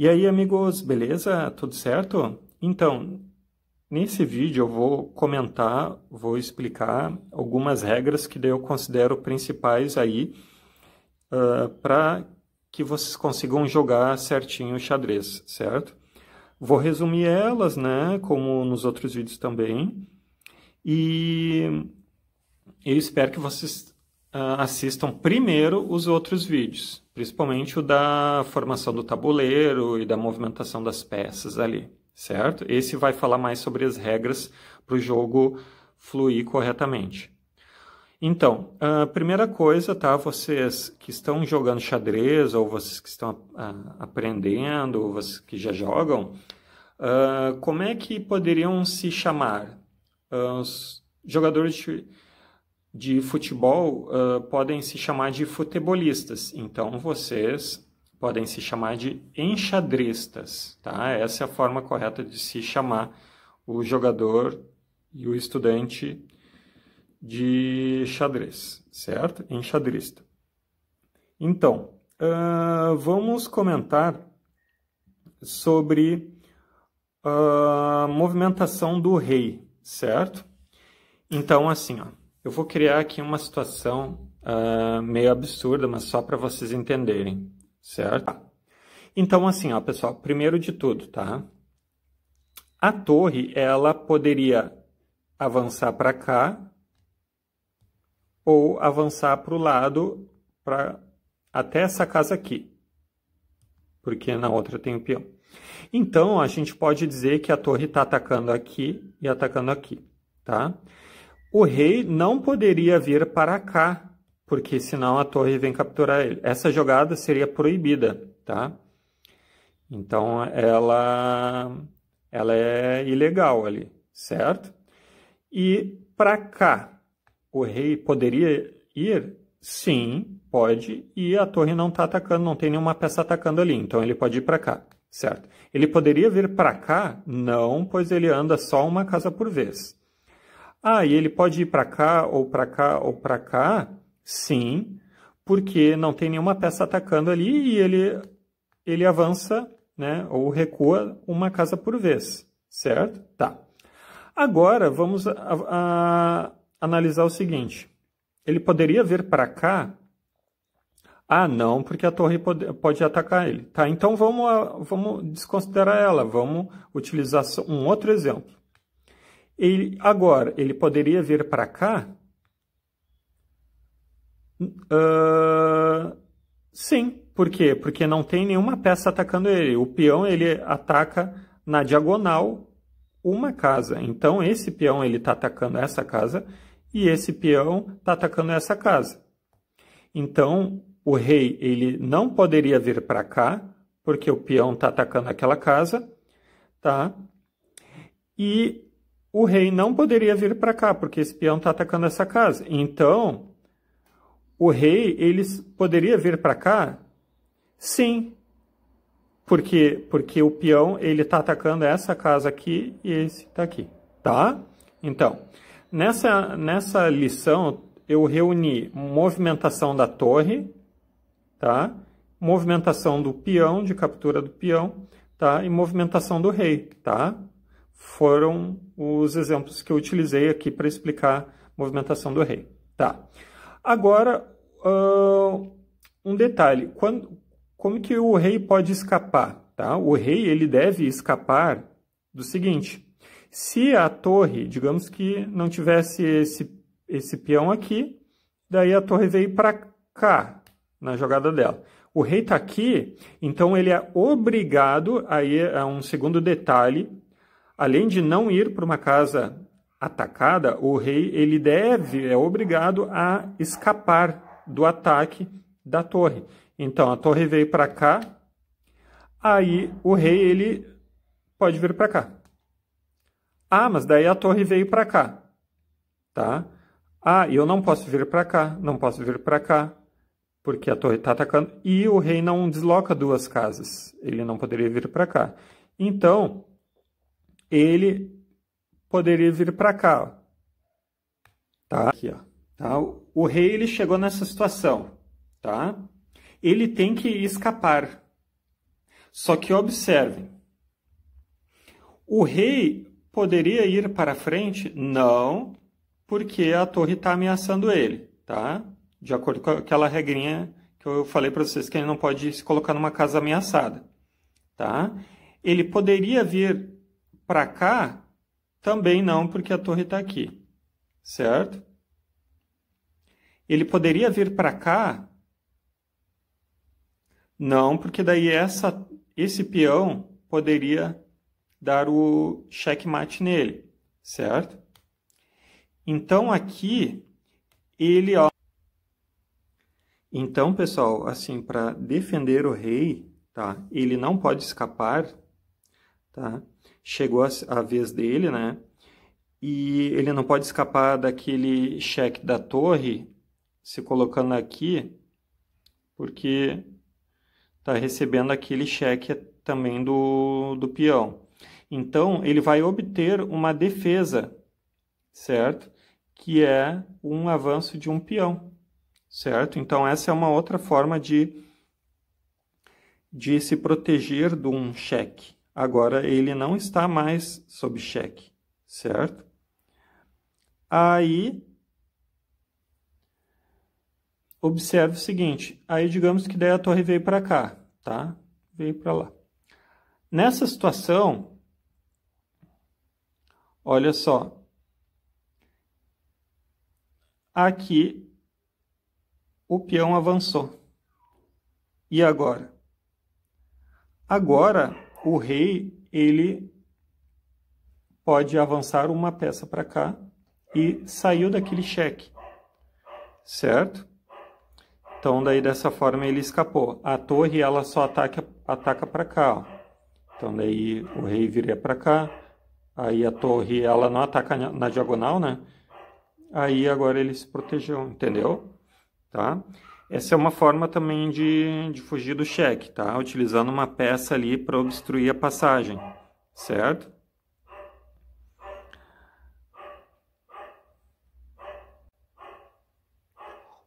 E aí, amigos, beleza? Tudo certo? Então, nesse vídeo eu vou comentar, vou explicar algumas regras que eu considero principais aí uh, ah, para que vocês consigam jogar certinho o xadrez, certo? Vou resumir elas, né, como nos outros vídeos também, e eu espero que vocês ah, assistam primeiro os outros vídeos, principalmente o da formação do tabuleiro e da movimentação das peças ali, certo? Esse vai falar mais sobre as regras para o jogo fluir corretamente. Então, a primeira coisa, tá? Vocês que estão jogando xadrez, ou vocês que estão ah, aprendendo, ou vocês que já jogam, uh, como é que poderiam se chamar? Uh, os jogadores de de futebol uh, podem se chamar de futebolistas. Então vocês podem se chamar de enxadristas, tá? Essa é a forma correta de se chamar o jogador e o estudante de xadrez, certo? Enxadrista. Então, uh, vamos comentar sobre a movimentação do rei, certo? Então, assim, ó, eu vou criar aqui uma situação uh, meio absurda, mas só para vocês entenderem, certo? Então, assim, ó, pessoal, primeiro de tudo, tá? A torre, ela poderia avançar para cá ou avançar para o lado para até essa casa aqui, porque na outra tem o peão. Então, a gente pode dizer que a torre está atacando aqui e atacando aqui, tá? o rei não poderia vir para cá, porque senão a torre vem capturar ele. Essa jogada seria proibida, tá? Então ela ela é ilegal ali, certo? E para cá, o rei poderia ir? Sim, pode, e a torre não está atacando, não tem nenhuma peça atacando ali, então ele pode ir para cá, certo? Ele poderia vir para cá? Não, pois ele anda só uma casa por vez. Ah, e ele pode ir para cá, ou para cá, ou para cá? Sim, porque não tem nenhuma peça atacando ali e ele, ele avança, né, ou recua uma casa por vez, certo? Tá. Agora, vamos a, a, analisar o seguinte. Ele poderia vir para cá? Ah, não, porque a torre pode, pode atacar ele. Tá, então vamos, vamos desconsiderar ela. Vamos utilizar um outro exemplo. Ele, agora, ele poderia vir para cá? Uh, sim. Por quê? Porque não tem nenhuma peça atacando ele. O peão, ele ataca na diagonal uma casa. Então, esse peão, ele está atacando essa casa e esse peão está atacando essa casa. Então, o rei ele não poderia vir para cá, porque o peão está atacando aquela casa, tá? E o rei não poderia vir para cá, porque esse peão está atacando essa casa. Então, o rei, ele poderia vir para cá? Sim. Porque, porque o peão, ele está atacando essa casa aqui e esse está aqui, tá? Então, nessa, nessa lição, eu reuni movimentação da torre, tá? Movimentação do peão, de captura do peão, tá? E movimentação do rei, tá? foram os exemplos que eu utilizei aqui para explicar a movimentação do rei. Tá. Agora, uh, um detalhe. Quando, como que o rei pode escapar? Tá? O rei ele deve escapar do seguinte. Se a torre, digamos que não tivesse esse, esse peão aqui, daí a torre veio para cá na jogada dela. O rei está aqui, então ele é obrigado, aí é um segundo detalhe, Além de não ir para uma casa atacada, o rei ele deve, é obrigado a escapar do ataque da torre. Então a torre veio para cá, aí o rei ele pode vir para cá. Ah, mas daí a torre veio para cá, tá? Ah, eu não posso vir para cá, não posso vir para cá, porque a torre está atacando. E o rei não desloca duas casas, ele não poderia vir para cá. Então ele poderia vir para cá. Tá? Aqui, ó. Tá? O rei ele chegou nessa situação, tá? Ele tem que escapar. Só que observem. O rei poderia ir para frente? Não, porque a torre está ameaçando ele, tá? De acordo com aquela regrinha que eu falei para vocês que ele não pode se colocar numa casa ameaçada, tá? Ele poderia vir para cá, também não, porque a torre está aqui, certo? Ele poderia vir para cá? Não, porque daí essa, esse peão poderia dar o checkmate nele, certo? Então aqui ele ó... Então, pessoal, assim, para defender o rei, tá? Ele não pode escapar Tá? Chegou a, a vez dele, né? E ele não pode escapar daquele cheque da torre se colocando aqui, porque está recebendo aquele cheque também do, do peão. Então, ele vai obter uma defesa, certo? Que é um avanço de um peão, certo? Então, essa é uma outra forma de, de se proteger de um cheque. Agora ele não está mais sob cheque, certo? Aí observe o seguinte, aí digamos que daí a torre veio para cá, tá? Veio para lá. Nessa situação, olha só. Aqui o peão avançou. E agora? Agora o rei ele pode avançar uma peça para cá e saiu daquele cheque, certo? Então daí dessa forma ele escapou. A torre ela só ataca ataca para cá, ó. então daí o rei viria para cá, aí a torre ela não ataca na diagonal, né? Aí agora ele se protegeu, entendeu? Tá? Essa é uma forma também de, de fugir do cheque, tá? Utilizando uma peça ali para obstruir a passagem, certo?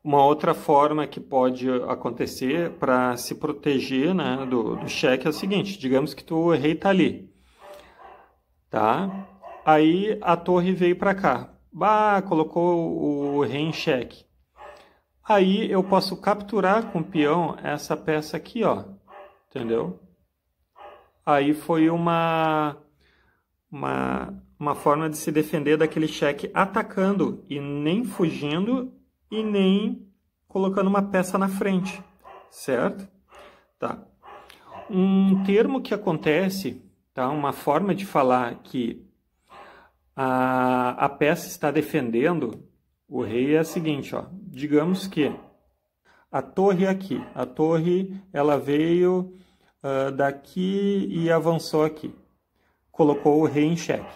Uma outra forma que pode acontecer para se proteger né, do, do cheque é o seguinte, digamos que tu rei tá ali, tá? Aí a torre veio para cá, bah, colocou o rei em cheque. Aí eu posso capturar com peão essa peça aqui, ó. Entendeu? Aí foi uma, uma, uma forma de se defender daquele cheque atacando e nem fugindo e nem colocando uma peça na frente, certo? Tá. Um termo que acontece, tá? uma forma de falar que a, a peça está defendendo o rei é a seguinte, ó digamos que a torre é aqui, a torre ela veio uh, daqui e avançou aqui, colocou o rei em xeque.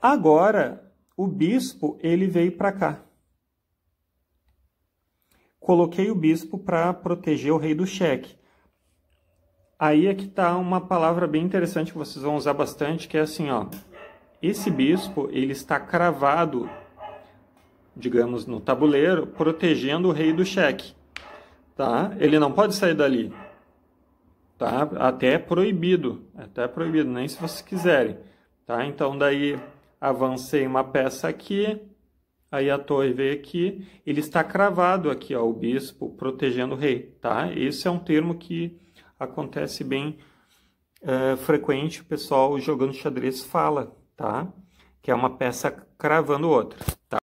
Agora, o bispo ele veio para cá. Coloquei o bispo para proteger o rei do xeque Aí é que está uma palavra bem interessante que vocês vão usar bastante, que é assim, ó. Esse bispo, ele está cravado digamos, no tabuleiro, protegendo o rei do cheque. Tá? Ele não pode sair dali. Tá? Até é proibido. Até é proibido, nem se vocês quiserem. Tá? Então, daí, avancei uma peça aqui. Aí a torre veio aqui. Ele está cravado aqui, ó, o bispo protegendo o rei. Tá? Esse é um termo que acontece bem é, frequente. O pessoal jogando xadrez fala, tá? que é uma peça cravando outra. Tá?